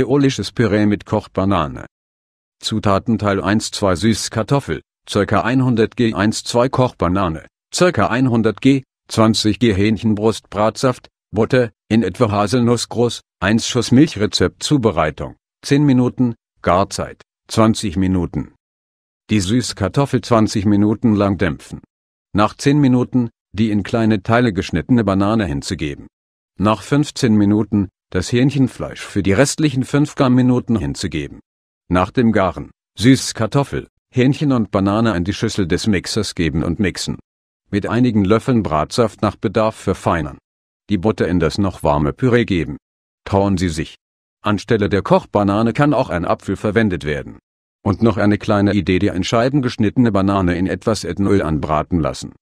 kreolisches Püree mit Kochbanane. Zutaten Teil 1 2 Süßkartoffel, ca. 100 g 1 2 Kochbanane, ca. 100 g, 20 g Hähnchenbrustbratsaft, Butter, in etwa Haselnussgroß, 1 Schuss Milchrezept Zubereitung, 10 Minuten, Garzeit, 20 Minuten. Die Süßkartoffel 20 Minuten lang dämpfen. Nach 10 Minuten, die in kleine Teile geschnittene Banane hinzugeben. Nach 15 Minuten, das Hähnchenfleisch für die restlichen 5 Garminuten hinzugeben. Nach dem Garen, süßes Kartoffel, Hähnchen und Banane in die Schüssel des Mixers geben und mixen. Mit einigen Löffeln Bratsaft nach Bedarf verfeinern. Die Butter in das noch warme Püree geben. Trauen Sie sich. Anstelle der Kochbanane kann auch ein Apfel verwendet werden. Und noch eine kleine Idee die in Scheiben geschnittene Banane in etwas Erdnull anbraten lassen